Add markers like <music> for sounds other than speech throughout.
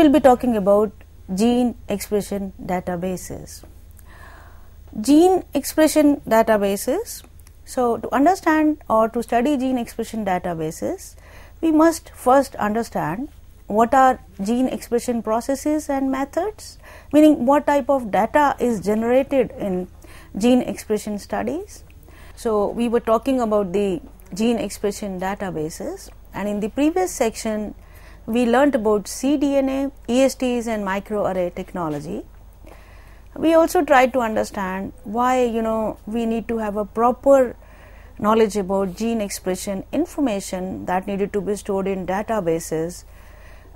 will be talking about gene expression databases. Gene expression databases. So, to understand or to study gene expression databases, we must first understand what are gene expression processes and methods, meaning what type of data is generated in gene expression studies. So, we were talking about the gene expression databases and in the previous section we learnt about cDNA, ESTs and microarray technology. We also tried to understand why you know we need to have a proper knowledge about gene expression information that needed to be stored in databases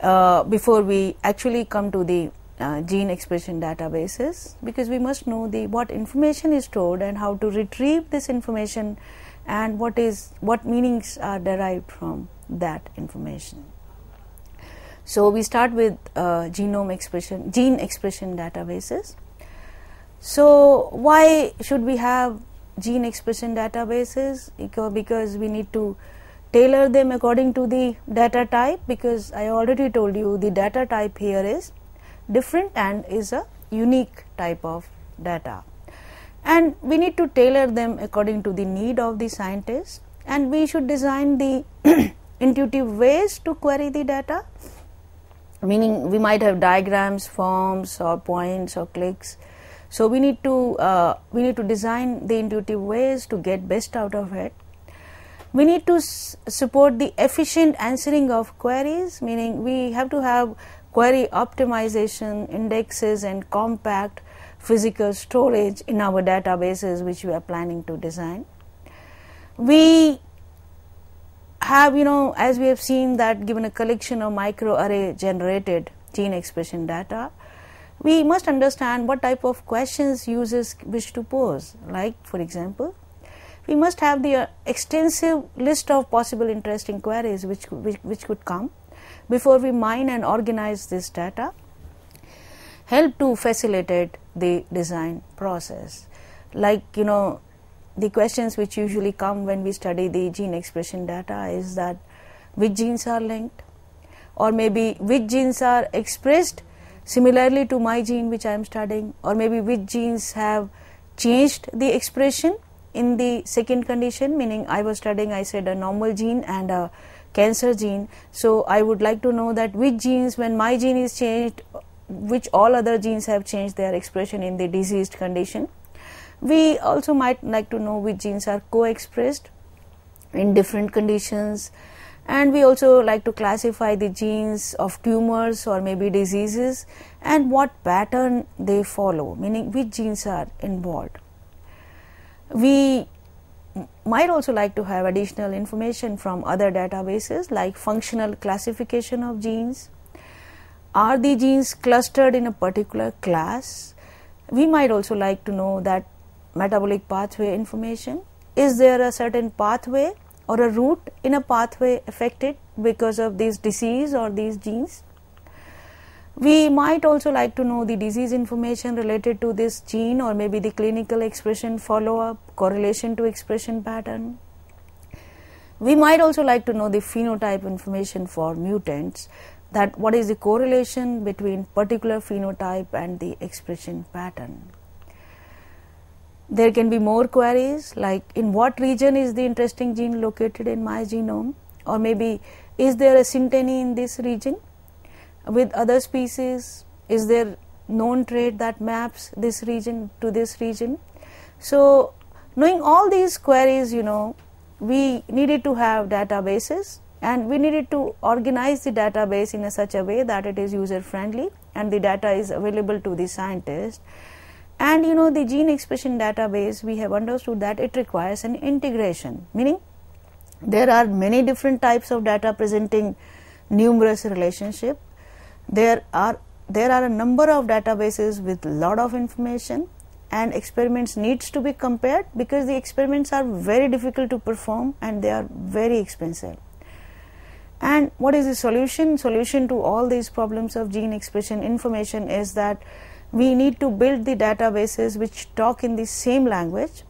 uh, before we actually come to the uh, gene expression databases because we must know the what information is stored and how to retrieve this information and what is what meanings are derived from that information so we start with uh, genome expression, gene expression databases. So why should we have gene expression databases? Because we need to tailor them according to the data type because I already told you the data type here is different and is a unique type of data. And we need to tailor them according to the need of the scientist and we should design the <coughs> intuitive ways to query the data meaning we might have diagrams, forms or points or clicks. So we need to uh, we need to design the intuitive ways to get best out of it. We need to support the efficient answering of queries, meaning we have to have query optimization, indexes and compact physical storage in our databases which we are planning to design. We have, you know, as we have seen that given a collection of microarray generated gene expression data, we must understand what type of questions users wish to pose. Like, for example, we must have the uh, extensive list of possible interesting queries which, which, which could come before we mine and organize this data help to facilitate the design process like you know the questions which usually come when we study the gene expression data is that which genes are linked or maybe which genes are expressed similarly to my gene which I am studying or maybe which genes have changed the expression in the second condition meaning I was studying I said a normal gene and a cancer gene. So, I would like to know that which genes when my gene is changed which all other genes have changed their expression in the diseased condition we also might like to know which genes are co-expressed in different conditions and we also like to classify the genes of tumors or maybe diseases and what pattern they follow meaning which genes are involved we might also like to have additional information from other databases like functional classification of genes are the genes clustered in a particular class we might also like to know that metabolic pathway information? Is there a certain pathway or a route in a pathway affected because of this disease or these genes? We might also like to know the disease information related to this gene or maybe the clinical expression follow up, correlation to expression pattern. We might also like to know the phenotype information for mutants that what is the correlation between particular phenotype and the expression pattern. There can be more queries like in what region is the interesting gene located in my genome or maybe is there a synteny in this region with other species? Is there known trait that maps this region to this region? So knowing all these queries, you know, we needed to have databases and we needed to organize the database in a such a way that it is user friendly and the data is available to the scientist and you know, the gene expression database, we have understood that it requires an integration, meaning there are many different types of data presenting numerous relationship. There are, there are a number of databases with lot of information and experiments needs to be compared because the experiments are very difficult to perform and they are very expensive. And what is the solution? Solution to all these problems of gene expression information is that we need to build the databases which talk in the same language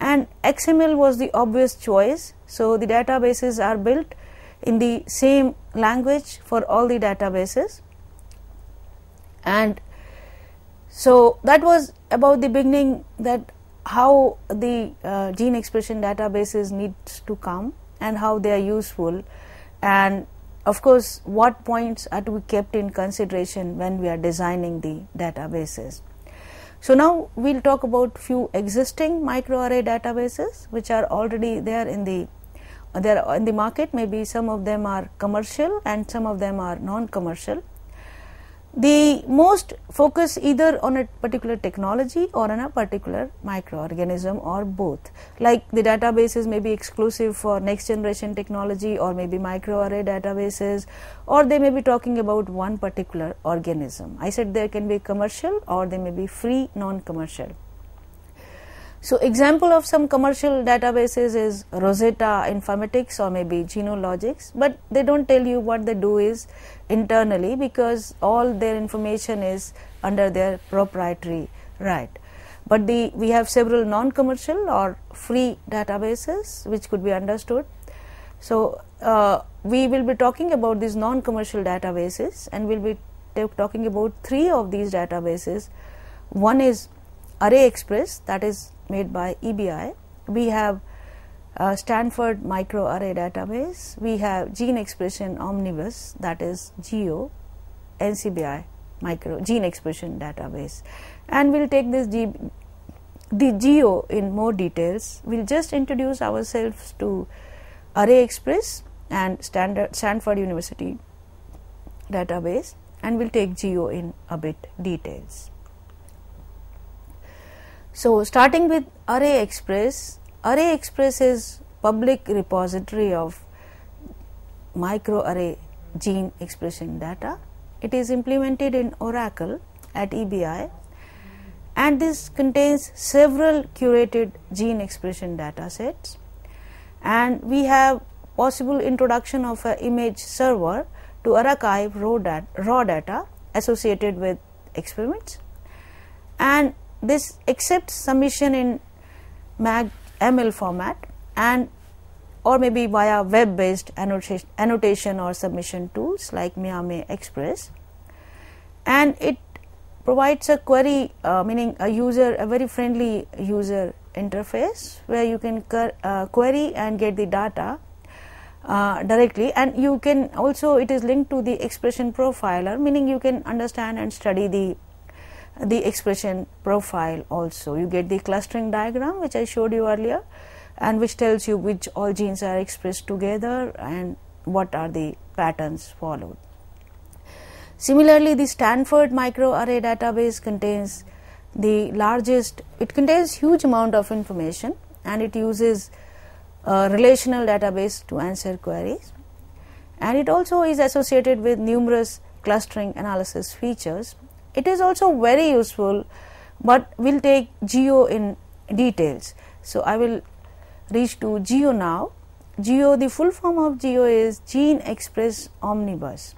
and XML was the obvious choice. So, the databases are built in the same language for all the databases and so that was about the beginning that how the uh, gene expression databases needs to come and how they are useful and of course, what points are to be kept in consideration when we are designing the databases? So now we'll talk about few existing microarray databases which are already there in the there in the market. Maybe some of them are commercial and some of them are non-commercial the most focus either on a particular technology or on a particular microorganism or both. Like the databases may be exclusive for next generation technology or maybe microarray databases or they may be talking about one particular organism. I said there can be commercial or they may be free non-commercial. So, example of some commercial databases is Rosetta Informatics or maybe Genologics, but they don't tell you what they do is internally because all their information is under their proprietary right. But the, we have several non-commercial or free databases which could be understood. So, uh, we will be talking about these non-commercial databases and we will be talking about three of these databases. One is Array Express that is made by EBI. We have uh, Stanford microarray database, we have gene expression omnibus, that is GEO, NCBI micro gene expression database. And we'll take this G, the GEO in more details. We'll just introduce ourselves to Array Express and Standard, Stanford University database and we'll take GEO in a bit details. So starting with Array Express, Array Express is public repository of microarray gene expression data. It is implemented in Oracle at EBI and this contains several curated gene expression data sets and we have possible introduction of an image server to archive raw, dat raw data associated with experiments and this accepts submission in mag ML format and or maybe via web based annotation, annotation or submission tools like Miame Express. And it provides a query, uh, meaning a user, a very friendly user interface where you can uh, query and get the data uh, directly and you can also it is linked to the expression profiler meaning you can understand and study the the expression profile also. You get the clustering diagram which I showed you earlier and which tells you which all genes are expressed together and what are the patterns followed. Similarly, the Stanford microarray database contains the largest, it contains huge amount of information and it uses a uh, relational database to answer queries. And it also is associated with numerous clustering analysis features it is also very useful, but we will take geo in details. So, I will reach to geo now. Geo, the full form of geo is Gene Express Omnibus.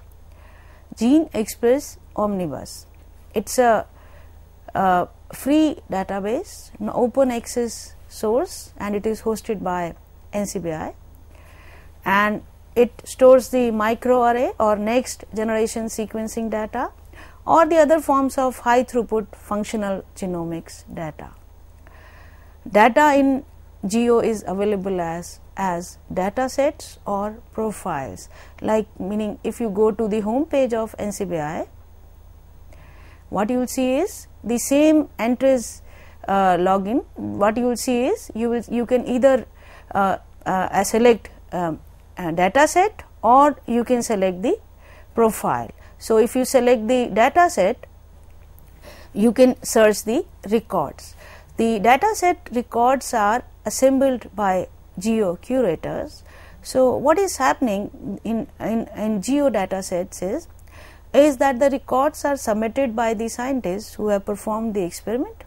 Gene Express Omnibus. It is a free database, an open access source and it is hosted by NCBI and it stores the microarray or next generation sequencing data or the other forms of high throughput functional genomics data. Data in GEO is available as as data sets or profiles like meaning if you go to the home page of NCBI what you will see is the same entries uh, login what you will see is you will you can either uh, uh, select um, data set or you can select the profile so, if you select the data set, you can search the records. The data set records are assembled by geo curators. So, what is happening in, in, in geo data sets is, is that the records are submitted by the scientists who have performed the experiment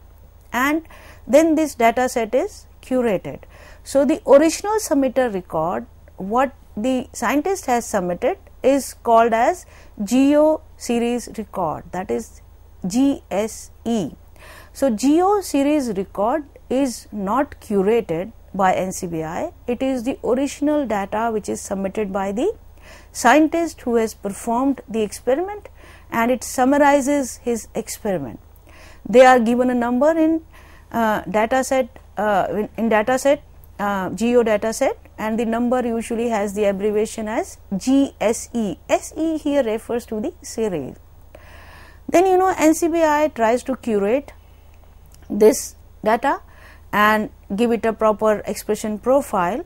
and then this data set is curated. So, the original submitter record what the scientist has submitted is called as Geo series record that is GSE. So, Geo series record is not curated by NCBI, it is the original data which is submitted by the scientist who has performed the experiment and it summarizes his experiment. They are given a number in uh, data set uh, in, in data set uh, geo data set and the number usually has the abbreviation as GSE. SE here refers to the serial. Then you know NCBI tries to curate this data and give it a proper expression profile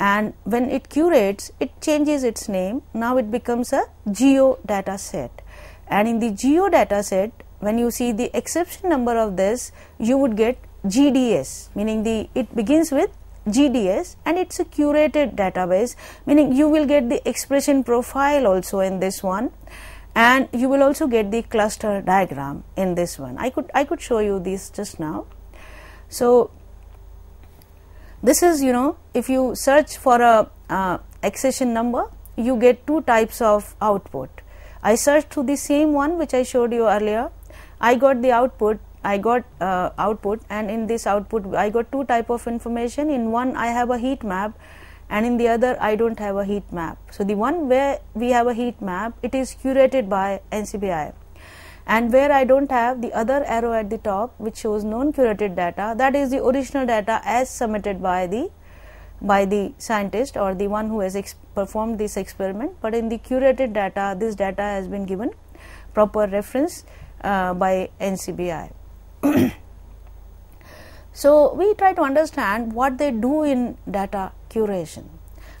and when it curates it changes its name now it becomes a geo data set and in the geo data set when you see the exception number of this you would get GDS meaning the it begins with GDS and it's a curated database meaning you will get the expression profile also in this one and you will also get the cluster diagram in this one. I could I could show you this just now. So this is you know if you search for a uh, accession number you get two types of output. I searched to the same one which I showed you earlier. I got the output I got uh, output and in this output I got two type of information in one I have a heat map and in the other I don't have a heat map. So the one where we have a heat map it is curated by NCBI and where I don't have the other arrow at the top which shows non curated data that is the original data as submitted by the by the scientist or the one who has performed this experiment but in the curated data this data has been given proper reference uh, by NCBI. <coughs> so, we try to understand what they do in data curation.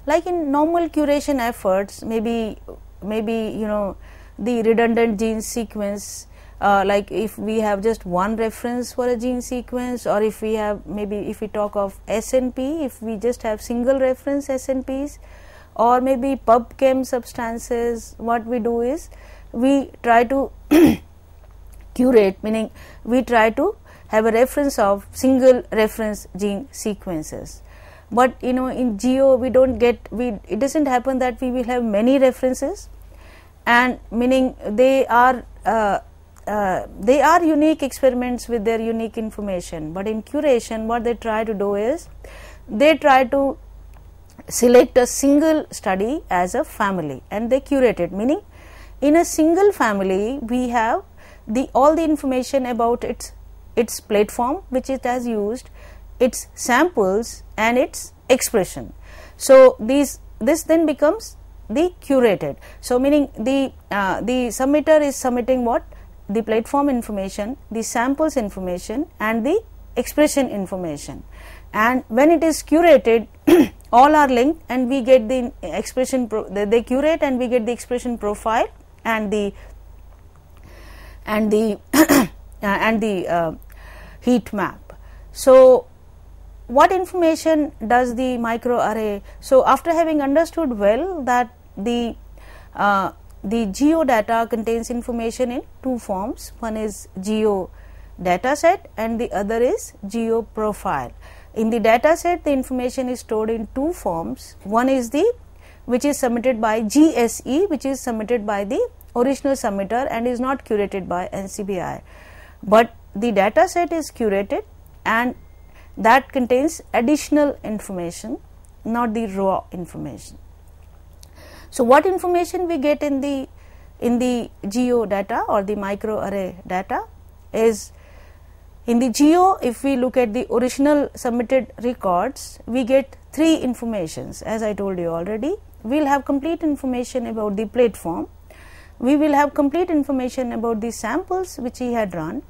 Like in normal curation efforts, maybe, maybe you know, the redundant gene sequence, uh, like if we have just one reference for a gene sequence or if we have maybe if we talk of SNP, if we just have single reference SNPs or maybe PubChem substances, what we do is we try to <coughs> curate meaning we try to have a reference of single reference gene sequences but you know in geo we don't get we it doesn't happen that we will have many references and meaning they are uh, uh, they are unique experiments with their unique information but in curation what they try to do is they try to select a single study as a family and they curate it meaning in a single family we have the all the information about its its platform which it has used its samples and its expression so these this then becomes the curated so meaning the uh, the submitter is submitting what the platform information the samples information and the expression information and when it is curated <coughs> all are linked and we get the expression they curate and we get the expression profile and the and the <coughs> uh, and the uh, heat map. So, what information does the microarray? So, after having understood well that the uh, the geo data contains information in two forms. One is geo data set and the other is geo profile. In the data set, the information is stored in two forms. One is the which is submitted by GSE, which is submitted by the original submitter and is not curated by NCBI. But the data set is curated and that contains additional information, not the raw information. So, what information we get in the in the geo data or the microarray data is in the geo if we look at the original submitted records we get three informations as I told you already. We will have complete information about the platform we will have complete information about the samples which he had run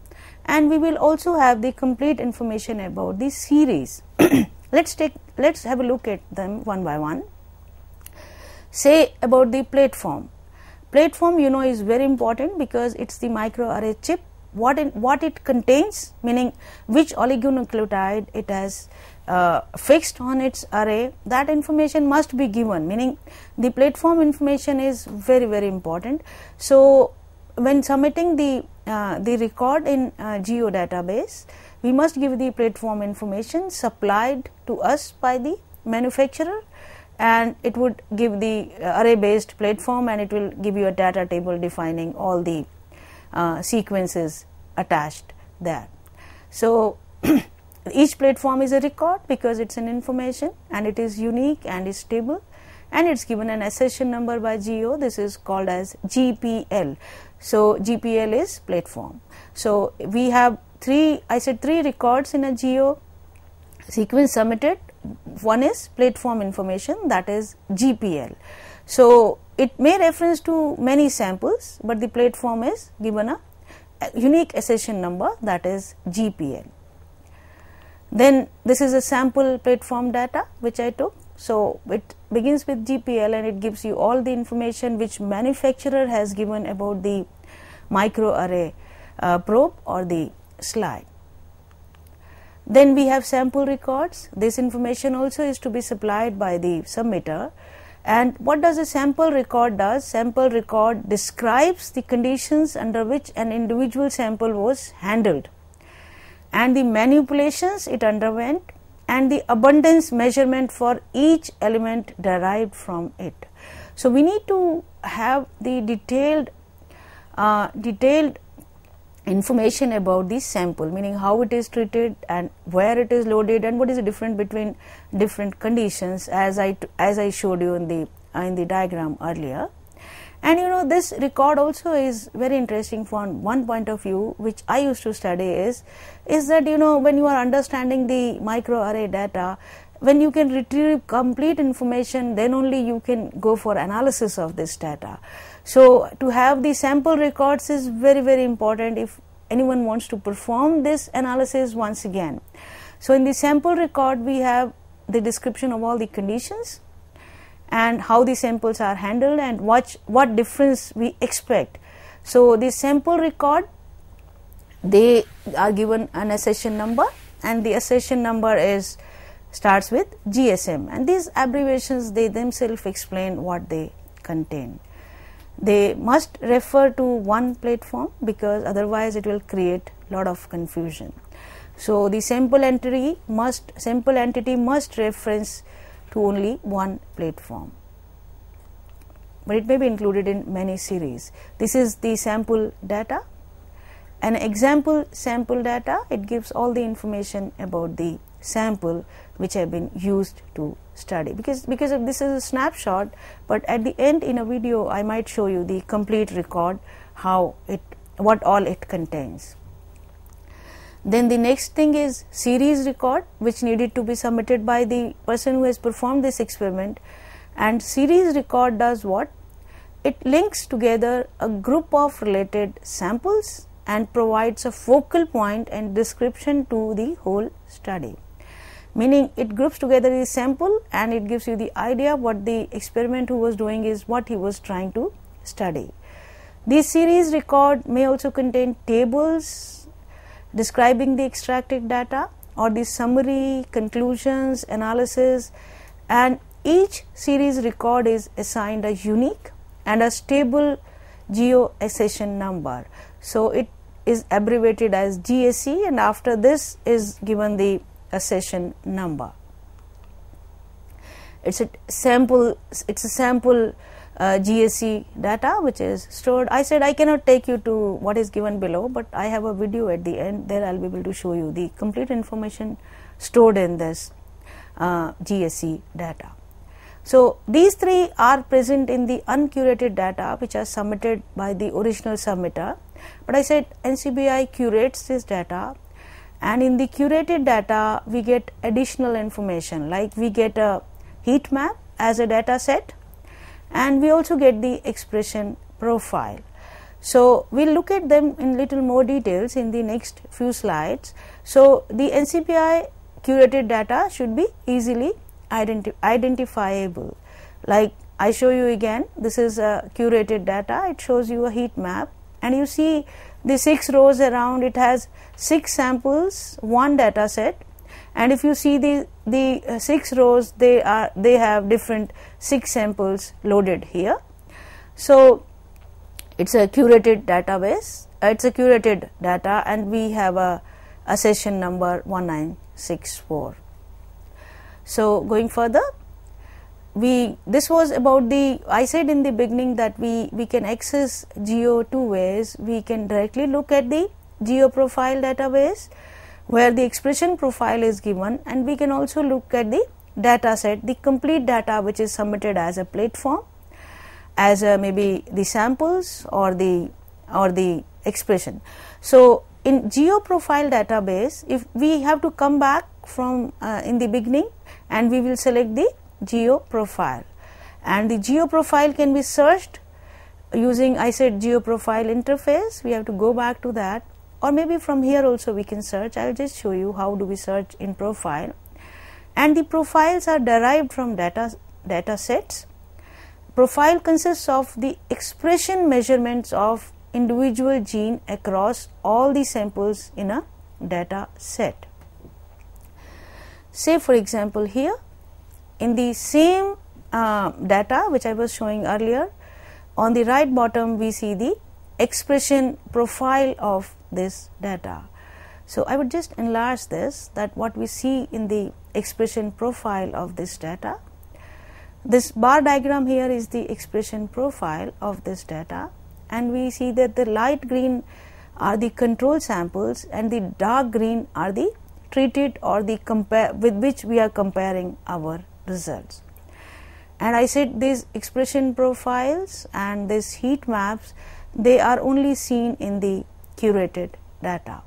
and we will also have the complete information about the series. <coughs> let's take let's have a look at them one by one. Say about the platform. Platform you know is very important because it's the microarray chip what it, what it contains, meaning which oligonucleotide it has uh, fixed on its array, that information must be given, meaning the platform information is very, very important. So, when submitting the, uh, the record in uh, geo database, we must give the platform information supplied to us by the manufacturer and it would give the uh, array based platform and it will give you a data table defining all the uh, sequences attached there. So, <clears throat> each platform is a record because it is an information and it is unique and is stable and it is given an accession number by GEO this is called as GPL. So, GPL is platform. So, we have three I said three records in a GEO sequence submitted one is platform information that is GPL. So, it may reference to many samples, but the plate form is given a unique accession number that is GPL. Then this is a sample platform data which I took. So it begins with GPL and it gives you all the information which manufacturer has given about the microarray uh, probe or the slide. Then we have sample records. This information also is to be supplied by the submitter and what does a sample record does? Sample record describes the conditions under which an individual sample was handled and the manipulations it underwent and the abundance measurement for each element derived from it. So, we need to have the detailed uh, detailed information about the sample meaning how it is treated and where it is loaded and what is the difference between different conditions as I as I showed you in the uh, in the diagram earlier and you know this record also is very interesting from one point of view which I used to study is is that you know when you are understanding the microarray data when you can retrieve complete information then only you can go for analysis of this data so to have the sample records is very very important if anyone wants to perform this analysis once again. So in the sample record we have the description of all the conditions and how the samples are handled and what, what difference we expect. So the sample record they are given an accession number and the accession number is starts with GSM and these abbreviations they themselves explain what they contain they must refer to one platform because otherwise it will create lot of confusion so the sample entity must sample entity must reference to only one platform but it may be included in many series this is the sample data an example sample data it gives all the information about the sample which have been used to study because because this is a snapshot but at the end in a video I might show you the complete record how it what all it contains. Then the next thing is series record which needed to be submitted by the person who has performed this experiment and series record does what? It links together a group of related samples and provides a focal point and description to the whole study meaning it groups together the sample and it gives you the idea what the experiment who was doing is what he was trying to study. This series record may also contain tables describing the extracted data or the summary, conclusions, analysis and each series record is assigned a unique and a stable geoaccession number. So, it is abbreviated as GAC and after this is given the session number. It's a sample. It's a sample uh, data which is stored. I said I cannot take you to what is given below, but I have a video at the end. There I'll be able to show you the complete information stored in this uh, data. So these three are present in the uncurated data which are submitted by the original submitter. But I said NCBI curates this data and in the curated data we get additional information like we get a heat map as a data set and we also get the expression profile. So, we will look at them in little more details in the next few slides. So, the NCBI curated data should be easily identi identifiable like I show you again this is a curated data it shows you a heat map and you see the six rows around it has six samples one data set and if you see the the uh, six rows they are they have different six samples loaded here so it's a curated database uh, it's a curated data and we have a, accession number 1964 so going further we this was about the i said in the beginning that we we can access geo two ways we can directly look at the geo profile database where the expression profile is given and we can also look at the data set the complete data which is submitted as a platform as a, uh, maybe the samples or the or the expression so in geo profile database if we have to come back from uh, in the beginning and we will select the geo profile and the geo profile can be searched using I said geo profile interface we have to go back to that or maybe from here also we can search I will just show you how do we search in profile and the profiles are derived from data data sets profile consists of the expression measurements of individual gene across all the samples in a data set say for example here in the same uh, data which I was showing earlier, on the right bottom we see the expression profile of this data. So, I would just enlarge this that what we see in the expression profile of this data. This bar diagram here is the expression profile of this data and we see that the light green are the control samples and the dark green are the treated or the compare with which we are comparing our results. And I said these expression profiles and these heat maps, they are only seen in the curated data.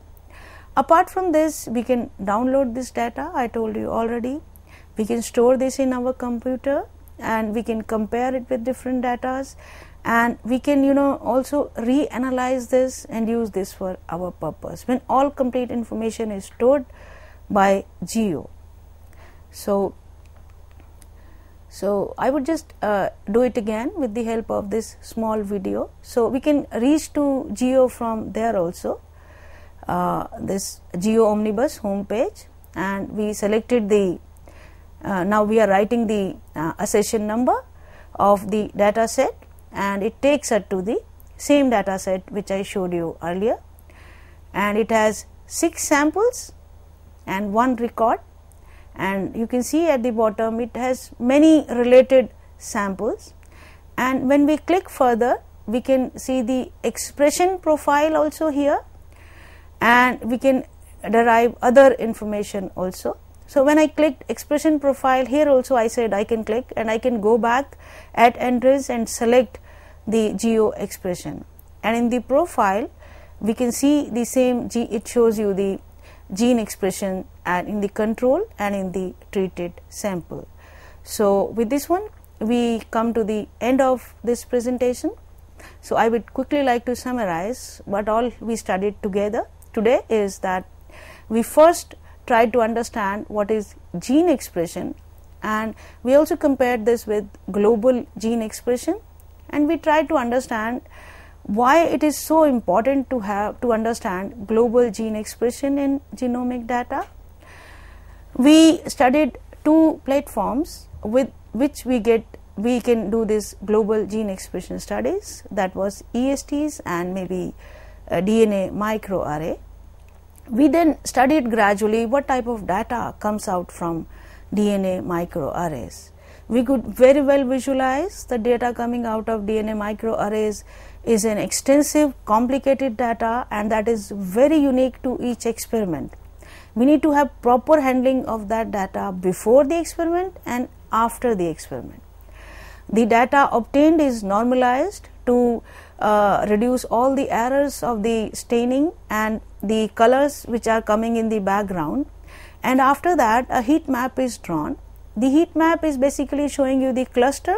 Apart from this, we can download this data, I told you already. We can store this in our computer and we can compare it with different datas and we can you know also reanalyze this and use this for our purpose when all complete information is stored by geo so so I would just uh, do it again with the help of this small video. So we can reach to Geo from there also. Uh, this Geo Omnibus homepage and we selected the, uh, now we are writing the uh, accession number of the data set and it takes us to the same data set which I showed you earlier and it has 6 samples and 1 record and you can see at the bottom it has many related samples and when we click further we can see the expression profile also here and we can derive other information also. So, when I clicked expression profile here also I said I can click and I can go back at entries and select the geo expression and in the profile we can see the same G it shows you the gene expression and in the control and in the treated sample. So, with this one we come to the end of this presentation. So, I would quickly like to summarize what all we studied together today is that we first tried to understand what is gene expression and we also compared this with global gene expression and we tried to understand why it is so important to have to understand global gene expression in genomic data we studied two platforms with which we get we can do this global gene expression studies that was ESTs and maybe uh, DNA microarray. We then studied gradually what type of data comes out from DNA microarrays. We could very well visualize the data coming out of DNA microarrays is an extensive complicated data and that is very unique to each experiment we need to have proper handling of that data before the experiment and after the experiment. The data obtained is normalized to uh, reduce all the errors of the staining and the colors which are coming in the background and after that a heat map is drawn. The heat map is basically showing you the cluster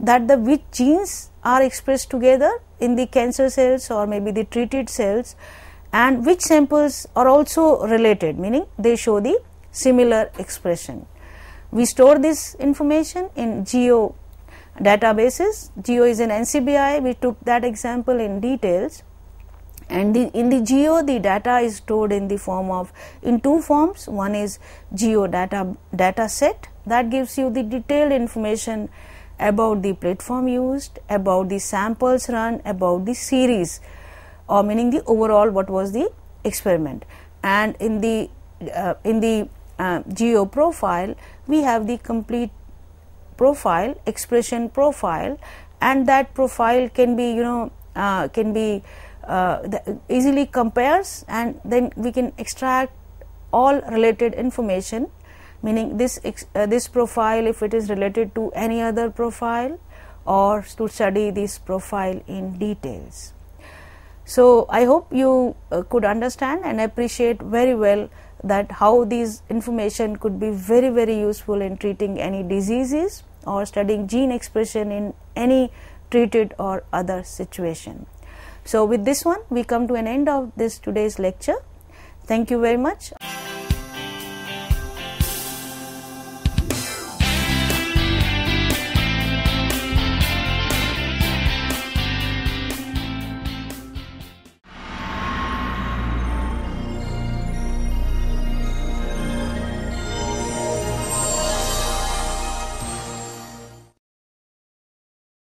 that the which genes are expressed together in the cancer cells or maybe the treated cells and which samples are also related meaning they show the similar expression. We store this information in geo databases. Geo is in NCBI, we took that example in details and the, in the geo the data is stored in the form of in two forms one is geo data data set that gives you the detailed information about the platform used about the samples run about the series or meaning the overall what was the experiment and in the uh, in the uh, geo profile we have the complete profile expression profile and that profile can be you know uh, can be uh, easily compares and then we can extract all related information meaning this uh, this profile if it is related to any other profile or to study this profile in details so, I hope you uh, could understand and appreciate very well that how these information could be very very useful in treating any diseases or studying gene expression in any treated or other situation. So, with this one we come to an end of this today's lecture. Thank you very much.